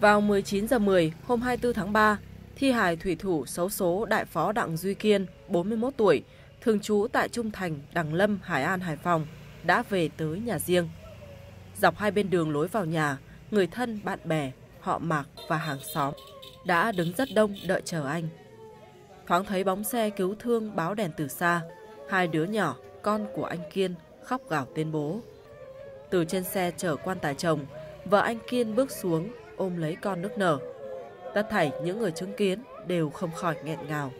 Vào 19 giờ 10 hôm 24 tháng 3, thi hài thủy thủ xấu số đại phó Đặng Duy Kiên, 41 tuổi, thường trú tại Trung Thành, Đằng Lâm, Hải An, Hải Phòng, đã về tới nhà riêng. Dọc hai bên đường lối vào nhà, người thân, bạn bè, họ mạc và hàng xóm đã đứng rất đông đợi chờ anh. Thoáng thấy bóng xe cứu thương báo đèn từ xa, hai đứa nhỏ, con của anh Kiên, khóc gào tên bố. Từ trên xe chở quan tài chồng, vợ anh Kiên bước xuống ôm lấy con nước nở. Tất thảy những người chứng kiến đều không khỏi nghẹn ngào.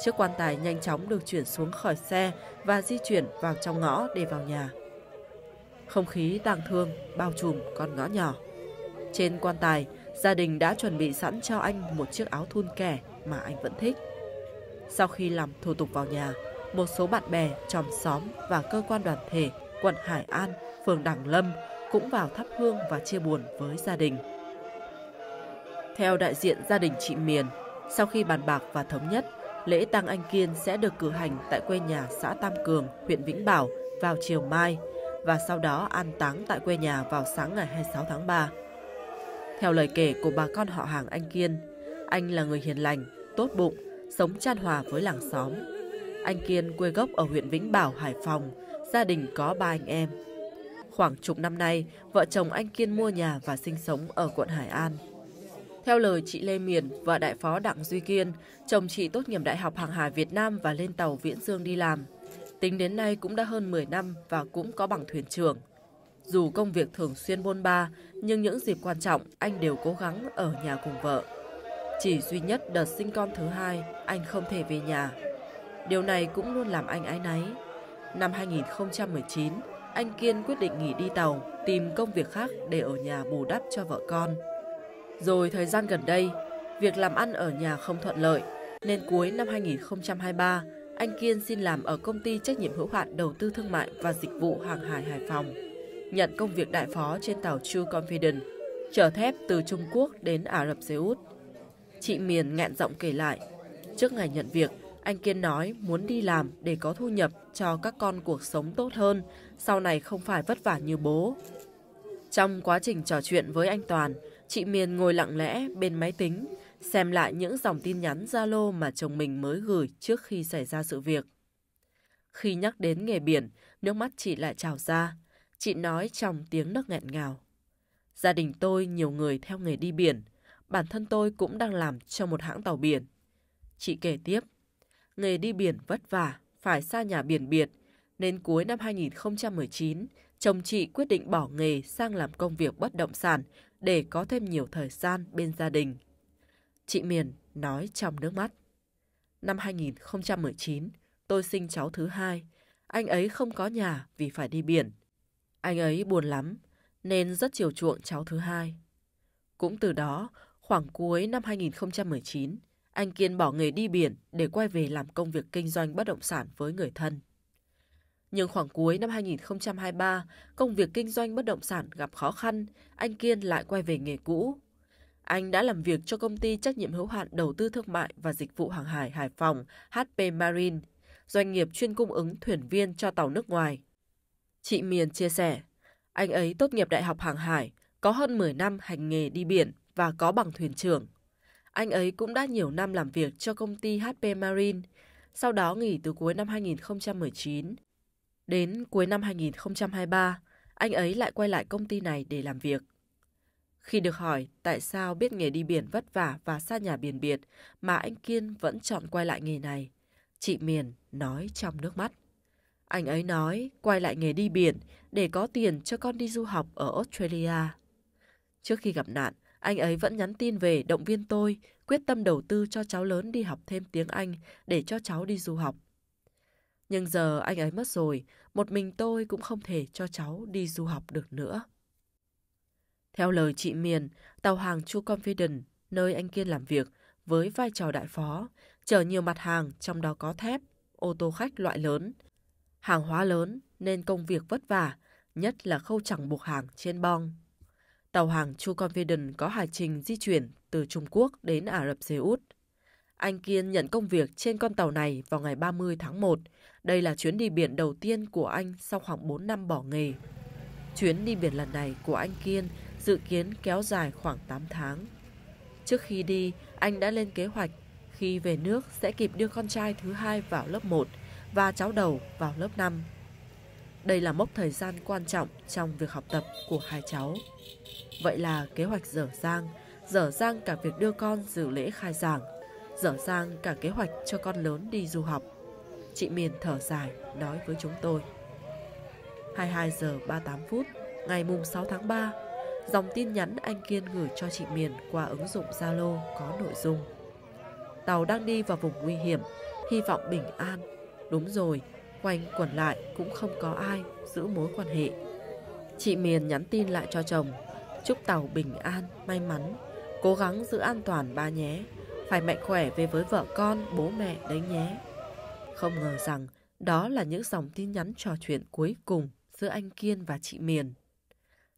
Chiếc quan tài nhanh chóng được chuyển xuống khỏi xe và di chuyển vào trong ngõ để vào nhà. Không khí tang thương bao trùm con ngõ nhỏ. Trên quan tài, gia đình đã chuẩn bị sẵn cho anh một chiếc áo thun kẻ mà anh vẫn thích. Sau khi làm thủ tục vào nhà, một số bạn bè, chòm xóm và cơ quan đoàn thể quận Hải An, phường Đảng Lâm cũng vào thắp hương và chia buồn với gia đình. Theo đại diện gia đình chị Miền, sau khi bàn bạc và thống nhất, lễ tang anh Kiên sẽ được cử hành tại quê nhà xã Tam Cường, huyện Vĩnh Bảo vào chiều mai và sau đó an táng tại quê nhà vào sáng ngày 26 tháng 3. Theo lời kể của bà con họ hàng anh Kiên, anh là người hiền lành, tốt bụng, sống chan hòa với làng xóm. Anh Kiên quê gốc ở huyện Vĩnh Bảo, Hải Phòng, gia đình có ba anh em. Khoảng chục năm nay, vợ chồng anh Kiên mua nhà và sinh sống ở quận Hải An. Theo lời chị Lê Miền và đại phó Đặng Duy Kiên, chồng chị tốt nghiệp Đại học Hàng hải Việt Nam và lên tàu Viễn Dương đi làm. Tính đến nay cũng đã hơn 10 năm và cũng có bằng thuyền trưởng. Dù công việc thường xuyên bôn ba, nhưng những dịp quan trọng anh đều cố gắng ở nhà cùng vợ. Chỉ duy nhất đợt sinh con thứ hai, anh không thể về nhà. Điều này cũng luôn làm anh ái náy. Năm 2019, anh Kiên quyết định nghỉ đi tàu, tìm công việc khác để ở nhà bù đắp cho vợ con. Rồi thời gian gần đây, việc làm ăn ở nhà không thuận lợi, nên cuối năm 2023, anh Kiên xin làm ở công ty trách nhiệm hữu hạn đầu tư thương mại và dịch vụ hàng hải Hải Phòng, nhận công việc đại phó trên tàu True Confident, chở thép từ Trung Quốc đến Ả Rập Xê Út. Chị Miền ngẹn giọng kể lại, trước ngày nhận việc, anh Kiên nói muốn đi làm để có thu nhập cho các con cuộc sống tốt hơn, sau này không phải vất vả như bố. Trong quá trình trò chuyện với anh Toàn, Chị Miền ngồi lặng lẽ bên máy tính, xem lại những dòng tin nhắn Zalo mà chồng mình mới gửi trước khi xảy ra sự việc. Khi nhắc đến nghề biển, nước mắt chị lại trào ra. Chị nói trong tiếng nước nghẹn ngào. Gia đình tôi nhiều người theo nghề đi biển. Bản thân tôi cũng đang làm cho một hãng tàu biển. Chị kể tiếp, nghề đi biển vất vả, phải xa nhà biển biệt. Nên cuối năm 2019, chồng chị quyết định bỏ nghề sang làm công việc bất động sản để có thêm nhiều thời gian bên gia đình. Chị Miền nói trong nước mắt. Năm 2019, tôi sinh cháu thứ hai. Anh ấy không có nhà vì phải đi biển. Anh ấy buồn lắm, nên rất chiều chuộng cháu thứ hai. Cũng từ đó, khoảng cuối năm 2019, anh Kiên bỏ nghề đi biển để quay về làm công việc kinh doanh bất động sản với người thân. Nhưng khoảng cuối năm 2023, công việc kinh doanh bất động sản gặp khó khăn, anh Kiên lại quay về nghề cũ. Anh đã làm việc cho công ty trách nhiệm hữu hạn đầu tư thương mại và dịch vụ hàng hải Hải Phòng HP Marine, doanh nghiệp chuyên cung ứng thuyền viên cho tàu nước ngoài. Chị Miền chia sẻ, anh ấy tốt nghiệp Đại học Hàng hải, có hơn 10 năm hành nghề đi biển và có bằng thuyền trưởng. Anh ấy cũng đã nhiều năm làm việc cho công ty HP Marine, sau đó nghỉ từ cuối năm 2019 Đến cuối năm 2023, anh ấy lại quay lại công ty này để làm việc. Khi được hỏi tại sao biết nghề đi biển vất vả và xa nhà biển biệt mà anh Kiên vẫn chọn quay lại nghề này, chị Miền nói trong nước mắt. Anh ấy nói quay lại nghề đi biển để có tiền cho con đi du học ở Australia. Trước khi gặp nạn, anh ấy vẫn nhắn tin về động viên tôi, quyết tâm đầu tư cho cháu lớn đi học thêm tiếng Anh để cho cháu đi du học. Nhưng giờ anh ấy mất rồi, một mình tôi cũng không thể cho cháu đi du học được nữa. Theo lời chị Miền, tàu hàng Chu Confident, nơi anh Kiên làm việc, với vai trò đại phó, chở nhiều mặt hàng trong đó có thép, ô tô khách loại lớn. Hàng hóa lớn nên công việc vất vả, nhất là khâu chẳng buộc hàng trên bong. Tàu hàng Chu Confident có hải trình di chuyển từ Trung Quốc đến Ả Rập Xê Út. Anh Kiên nhận công việc trên con tàu này vào ngày 30 tháng 1. Đây là chuyến đi biển đầu tiên của anh sau khoảng 4 năm bỏ nghề. Chuyến đi biển lần này của anh Kiên dự kiến kéo dài khoảng 8 tháng. Trước khi đi, anh đã lên kế hoạch khi về nước sẽ kịp đưa con trai thứ hai vào lớp 1 và cháu đầu vào lớp 5. Đây là mốc thời gian quan trọng trong việc học tập của hai cháu. Vậy là kế hoạch dở dang, dở dang cả việc đưa con dự lễ khai giảng dở dang cả kế hoạch cho con lớn đi du học. Chị Miền thở dài nói với chúng tôi. 22 giờ 38 phút ngày mùng 6 tháng 3, dòng tin nhắn anh Kiên gửi cho chị Miền qua ứng dụng Zalo có nội dung: Tàu đang đi vào vùng nguy hiểm, hy vọng bình an. Đúng rồi, quanh quẩn lại cũng không có ai giữ mối quan hệ. Chị Miền nhắn tin lại cho chồng, chúc tàu bình an, may mắn, cố gắng giữ an toàn ba nhé. Hãy mạnh khỏe về với vợ con, bố mẹ đấy nhé. Không ngờ rằng đó là những dòng tin nhắn trò chuyện cuối cùng giữa anh Kiên và chị Miền.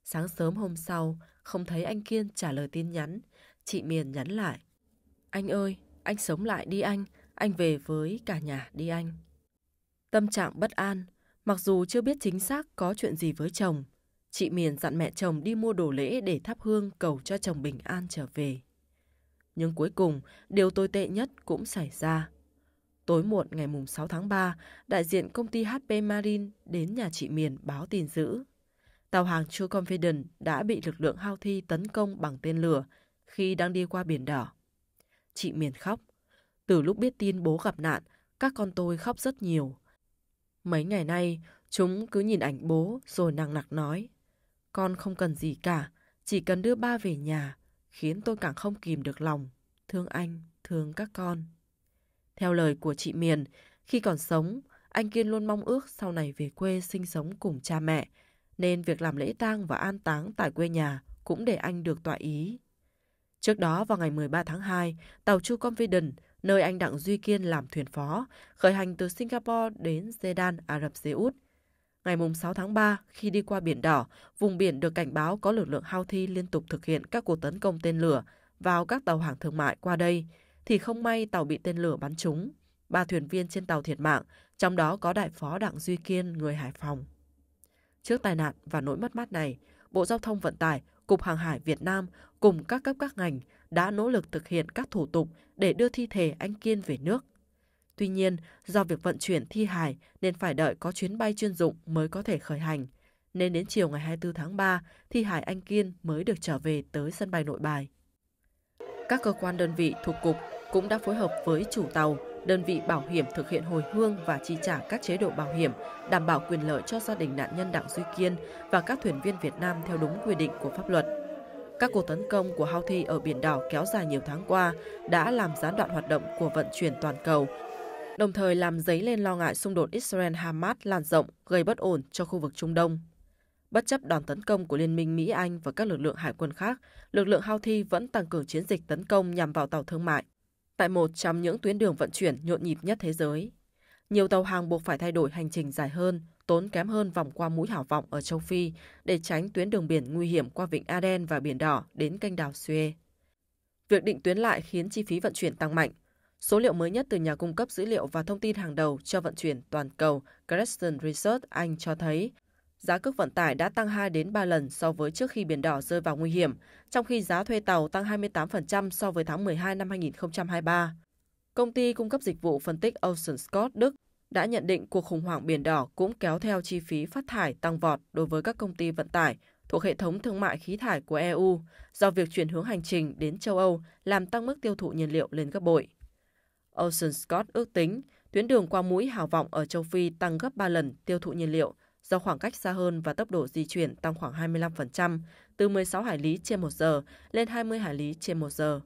Sáng sớm hôm sau, không thấy anh Kiên trả lời tin nhắn, chị Miền nhắn lại. Anh ơi, anh sống lại đi anh, anh về với cả nhà đi anh. Tâm trạng bất an, mặc dù chưa biết chính xác có chuyện gì với chồng, chị Miền dặn mẹ chồng đi mua đồ lễ để thắp hương cầu cho chồng bình an trở về. Nhưng cuối cùng, điều tồi tệ nhất cũng xảy ra. Tối muộn ngày 6 tháng 3, đại diện công ty HP Marine đến nhà chị Miền báo tin dữ. Tàu hàng True Confident đã bị lực lượng hao thi tấn công bằng tên lửa khi đang đi qua Biển Đỏ. Chị Miền khóc. Từ lúc biết tin bố gặp nạn, các con tôi khóc rất nhiều. Mấy ngày nay, chúng cứ nhìn ảnh bố rồi nặng nặc nói. Con không cần gì cả, chỉ cần đưa ba về nhà, khiến tôi càng không kìm được lòng, thương anh, thương các con. Theo lời của chị Miền, khi còn sống, anh Kiên luôn mong ước sau này về quê sinh sống cùng cha mẹ, nên việc làm lễ tang và an táng tại quê nhà cũng để anh được tọa ý. Trước đó vào ngày 13 tháng 2, tàu Chu Confident, nơi anh Đặng Duy Kiên làm thuyền phó, khởi hành từ Singapore đến Sedan, Ả Rập Xê Út, Ngày 6 tháng 3, khi đi qua Biển Đỏ, vùng biển được cảnh báo có lực lượng Houthi liên tục thực hiện các cuộc tấn công tên lửa vào các tàu hàng thương mại qua đây, thì không may tàu bị tên lửa bắn trúng. Ba thuyền viên trên tàu thiệt mạng, trong đó có đại phó Đặng Duy Kiên, người Hải Phòng. Trước tai nạn và nỗi mất mát này, Bộ Giao thông Vận tải, Cục Hàng hải Việt Nam cùng các cấp các ngành đã nỗ lực thực hiện các thủ tục để đưa thi thể anh Kiên về nước Tuy nhiên, do việc vận chuyển thi hài nên phải đợi có chuyến bay chuyên dụng mới có thể khởi hành. Nên đến chiều ngày 24 tháng 3, thi hài anh Kiên mới được trở về tới sân bay nội bài. Các cơ quan đơn vị thuộc cục cũng đã phối hợp với chủ tàu, đơn vị bảo hiểm thực hiện hồi hương và chi trả các chế độ bảo hiểm, đảm bảo quyền lợi cho gia đình nạn nhân Đặng Duy Kiên và các thuyền viên Việt Nam theo đúng quy định của pháp luật. Các cuộc tấn công của Houthi ở Biển Đỏ kéo dài nhiều tháng qua đã làm gián đoạn hoạt động của vận chuyển toàn cầu, đồng thời làm dấy lên lo ngại xung đột Israel-Hamas lan rộng, gây bất ổn cho khu vực Trung Đông. Bất chấp đòn tấn công của Liên minh Mỹ-Anh và các lực lượng hải quân khác, lực lượng Houthi vẫn tăng cường chiến dịch tấn công nhằm vào tàu thương mại, tại một trong những tuyến đường vận chuyển nhộn nhịp nhất thế giới. Nhiều tàu hàng buộc phải thay đổi hành trình dài hơn, tốn kém hơn vòng qua mũi hảo vọng ở châu Phi để tránh tuyến đường biển nguy hiểm qua vịnh Aden và Biển Đỏ đến kênh đảo Suez. Việc định tuyến lại khiến chi phí vận chuyển tăng mạnh, Số liệu mới nhất từ nhà cung cấp dữ liệu và thông tin hàng đầu cho vận chuyển toàn cầu Creston Research Anh cho thấy giá cước vận tải đã tăng 2 đến 3 lần so với trước khi biển đỏ rơi vào nguy hiểm, trong khi giá thuê tàu tăng 28% so với tháng 12 năm 2023. Công ty cung cấp dịch vụ phân tích Ocean Scott Đức đã nhận định cuộc khủng hoảng biển đỏ cũng kéo theo chi phí phát thải tăng vọt đối với các công ty vận tải thuộc hệ thống thương mại khí thải của EU do việc chuyển hướng hành trình đến châu Âu làm tăng mức tiêu thụ nhiên liệu lên gấp bội. Ocean Scott ước tính tuyến đường qua mũi hào vọng ở châu Phi tăng gấp 3 lần tiêu thụ nhiên liệu do khoảng cách xa hơn và tốc độ di chuyển tăng khoảng 25%, từ 16 hải lý trên 1 giờ lên 20 hải lý trên 1 giờ.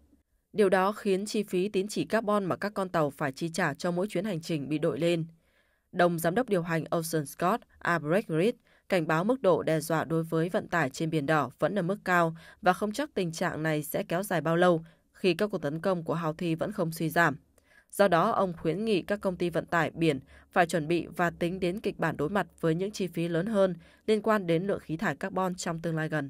Điều đó khiến chi phí tín chỉ carbon mà các con tàu phải chi trả cho mỗi chuyến hành trình bị đội lên. Đồng giám đốc điều hành Ocean Scott Abregrid cảnh báo mức độ đe dọa đối với vận tải trên Biển Đỏ vẫn ở mức cao và không chắc tình trạng này sẽ kéo dài bao lâu khi các cuộc tấn công của Houthi vẫn không suy giảm. Do đó, ông khuyến nghị các công ty vận tải biển phải chuẩn bị và tính đến kịch bản đối mặt với những chi phí lớn hơn liên quan đến lượng khí thải carbon trong tương lai gần.